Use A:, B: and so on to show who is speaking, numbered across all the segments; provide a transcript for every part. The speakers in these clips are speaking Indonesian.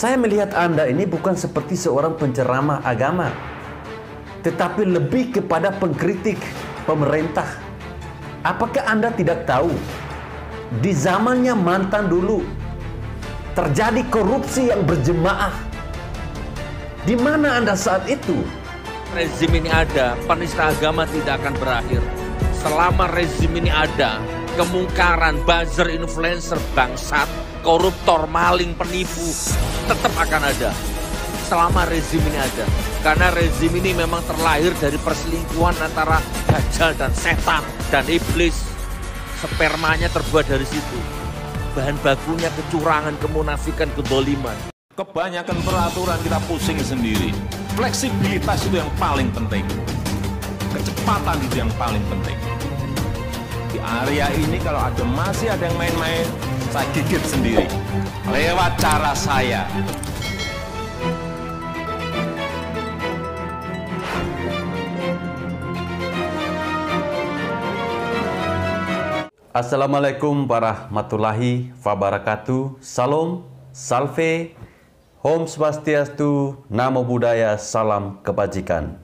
A: Saya melihat Anda ini bukan seperti seorang penceramah agama, tetapi lebih kepada pengkritik pemerintah. Apakah Anda tidak tahu di zamannya mantan dulu terjadi korupsi yang berjemaah? Di mana Anda saat itu? Rezim ini ada, penista agama tidak akan berakhir. Selama rezim ini ada, kemungkaran buzzer influencer bangsat koruptor, maling, penipu tetap akan ada selama rezim ini ada. Karena rezim ini memang terlahir dari perselingkuhan antara dajjal dan setan dan iblis. Spermanya terbuat dari situ. Bahan bakunya kecurangan, kemunafikan, kedoliman. Kebanyakan peraturan kita pusing sendiri. Fleksibilitas itu yang paling penting. Kecepatan itu yang paling penting. Di area ini kalau ada masih ada yang main-main, saya gigit sendiri lewat cara saya. Assalamualaikum warahmatullahi wabarakatuh. Salam, salve, Om Swastiastu, Namo Buddhaya, Salam Kebajikan.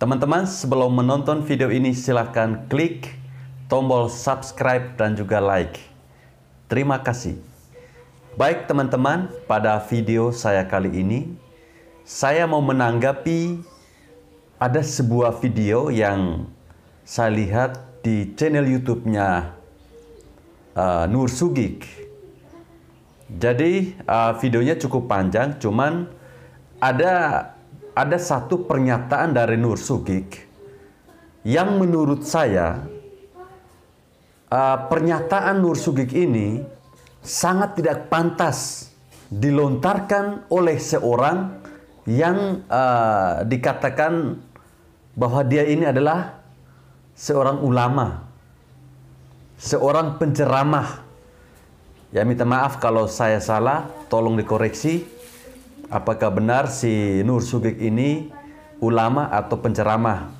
A: Teman-teman, sebelum menonton video ini silahkan klik tombol subscribe dan juga like Terima kasih. Baik teman-teman, pada video saya kali ini, saya mau menanggapi ada sebuah video yang saya lihat di channel YouTube-nya uh, Nur Sugik. Jadi uh, videonya cukup panjang, cuman ada ada satu pernyataan dari Nur Sugik yang menurut saya Eh, pernyataan Nur Sugik ini sangat tidak pantas dilontarkan oleh seorang yang uh, dikatakan bahwa dia ini adalah seorang ulama, seorang penceramah. Ya minta maaf kalau saya salah, tolong dikoreksi. Apakah benar si Nur Sugik ini ulama atau penceramah?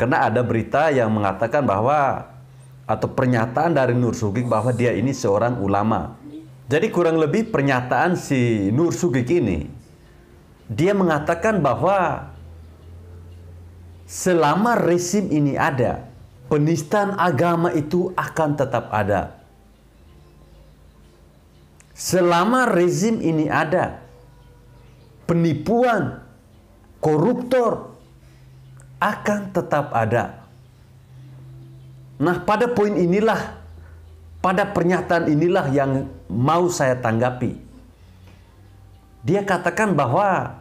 A: Karena ada berita yang mengatakan bahwa atau pernyataan dari Nur Sugik bahwa dia ini seorang ulama. Jadi kurang lebih pernyataan si Nur Sugik ini dia mengatakan bahwa selama rezim ini ada, penistaan agama itu akan tetap ada. Selama rezim ini ada, penipuan, koruptor akan tetap ada. Nah, pada poin inilah, pada pernyataan inilah yang mau saya tanggapi. Dia katakan bahwa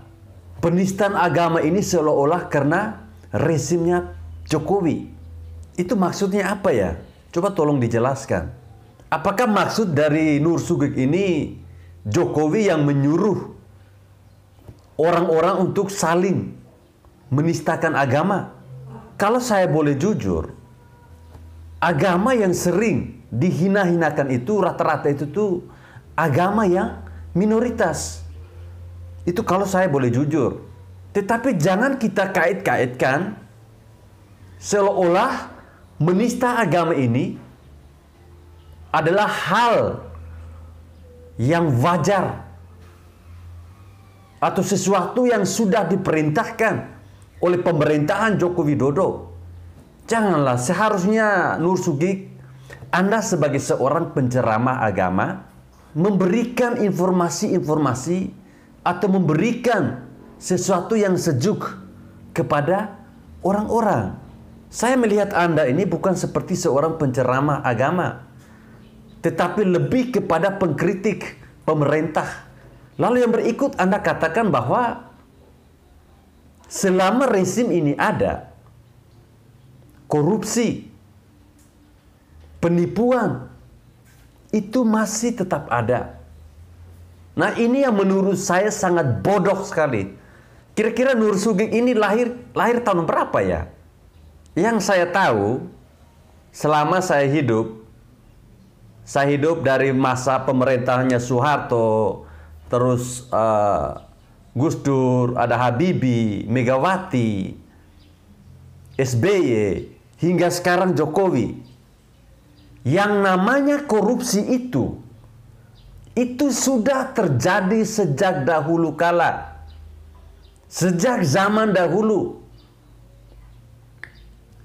A: penistaan agama ini seolah-olah karena rezimnya Jokowi. Itu maksudnya apa ya? Coba tolong dijelaskan. Apakah maksud dari Nur Sugik ini Jokowi yang menyuruh orang-orang untuk saling menistakan agama? Kalau saya boleh jujur, agama yang sering dihina-hinakan itu rata-rata itu tuh agama yang minoritas. Itu kalau saya boleh jujur. Tetapi jangan kita kait-kaitkan seolah-olah menista agama ini adalah hal yang wajar atau sesuatu yang sudah diperintahkan oleh pemerintahan Joko Widodo Janganlah seharusnya Nur Sugik Anda sebagai seorang penceramah agama memberikan informasi-informasi atau memberikan sesuatu yang sejuk kepada orang-orang. Saya melihat Anda ini bukan seperti seorang penceramah agama, tetapi lebih kepada pengkritik pemerintah. Lalu yang berikut Anda katakan bahwa selama rezim ini ada, korupsi, penipuan, itu masih tetap ada. Nah ini yang menurut saya sangat bodoh sekali. Kira-kira Nur Sugeng ini lahir lahir tahun berapa ya? Yang saya tahu, selama saya hidup, saya hidup dari masa pemerintahnya Soeharto, terus uh, Gus Dur, ada Habibie, Megawati, SBY, hingga sekarang Jokowi yang namanya korupsi itu itu sudah terjadi sejak dahulu kala sejak zaman dahulu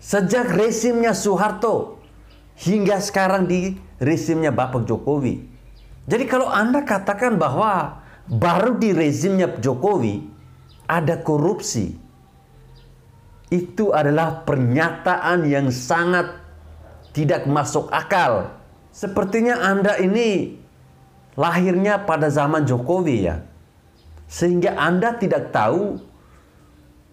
A: sejak resimnya Soeharto hingga sekarang di resimnya Bapak Jokowi jadi kalau Anda katakan bahwa baru di rezimnya Jokowi ada korupsi itu adalah pernyataan yang sangat tidak masuk akal. Sepertinya Anda ini lahirnya pada zaman Jokowi ya. Sehingga Anda tidak tahu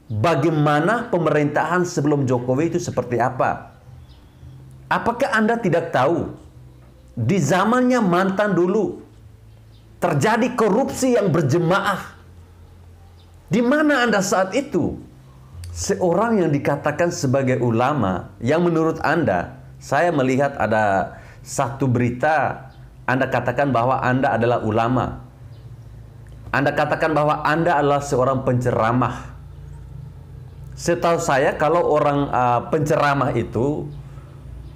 A: bagaimana pemerintahan sebelum Jokowi itu seperti apa. Apakah Anda tidak tahu di zamannya mantan dulu terjadi korupsi yang berjemaah? Di mana Anda saat itu? seorang yang dikatakan sebagai ulama yang menurut Anda, saya melihat ada satu berita Anda katakan bahwa Anda adalah ulama. Anda katakan bahwa Anda adalah seorang penceramah. Setahu saya kalau orang uh, penceramah itu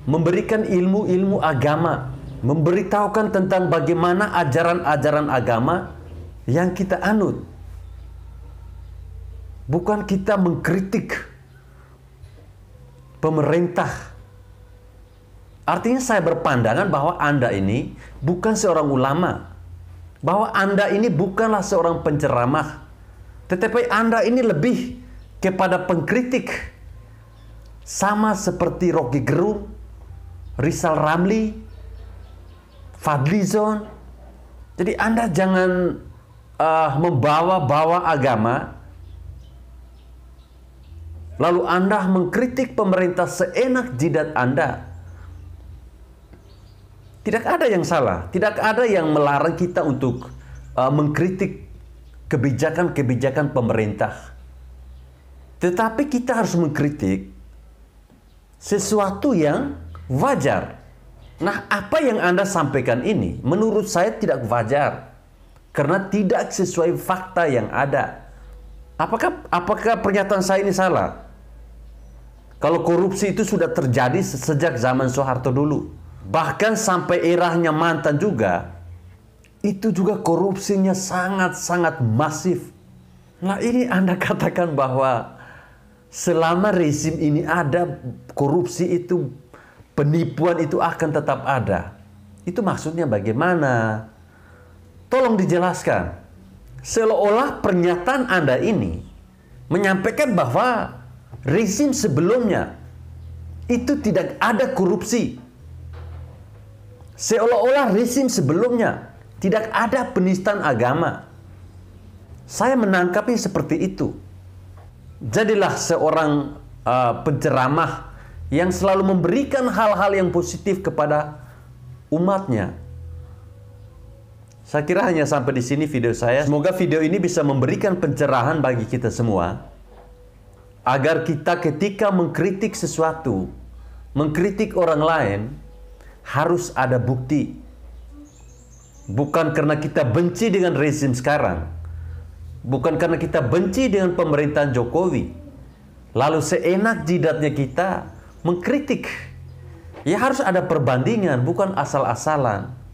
A: memberikan ilmu-ilmu agama, memberitahukan tentang bagaimana ajaran-ajaran agama yang kita anut bukan kita mengkritik pemerintah. Artinya saya berpandangan bahwa Anda ini bukan seorang ulama. Bahwa Anda ini bukanlah seorang penceramah. Tetapi Anda ini lebih kepada pengkritik. Sama seperti Rocky Gerung, Rizal Ramli, Fadlizon. Jadi Anda jangan uh, membawa-bawa agama Lalu Anda mengkritik pemerintah seenak jidat Anda. Tidak ada yang salah, tidak ada yang melarang kita untuk uh, mengkritik kebijakan-kebijakan pemerintah. Tetapi kita harus mengkritik sesuatu yang wajar. Nah, apa yang Anda sampaikan ini menurut saya tidak wajar karena tidak sesuai fakta yang ada. Apakah apakah pernyataan saya ini salah? Kalau korupsi itu sudah terjadi sejak zaman Soeharto dulu. Bahkan sampai erahnya mantan juga, itu juga korupsinya sangat-sangat masif. Nah ini Anda katakan bahwa selama rezim ini ada, korupsi itu, penipuan itu akan tetap ada. Itu maksudnya bagaimana? Tolong dijelaskan. Seolah-olah pernyataan Anda ini menyampaikan bahwa rezim sebelumnya itu tidak ada korupsi. Seolah-olah rezim sebelumnya tidak ada penistaan agama. Saya menangkapnya seperti itu. Jadilah seorang uh, penceramah yang selalu memberikan hal-hal yang positif kepada umatnya. Saya kira hanya sampai di sini video saya. Semoga video ini bisa memberikan pencerahan bagi kita semua agar kita ketika mengkritik sesuatu, mengkritik orang lain harus ada bukti. Bukan karena kita benci dengan rezim sekarang, bukan karena kita benci dengan pemerintahan Jokowi, lalu seenak jidatnya kita mengkritik. Ya harus ada perbandingan, bukan asal-asalan.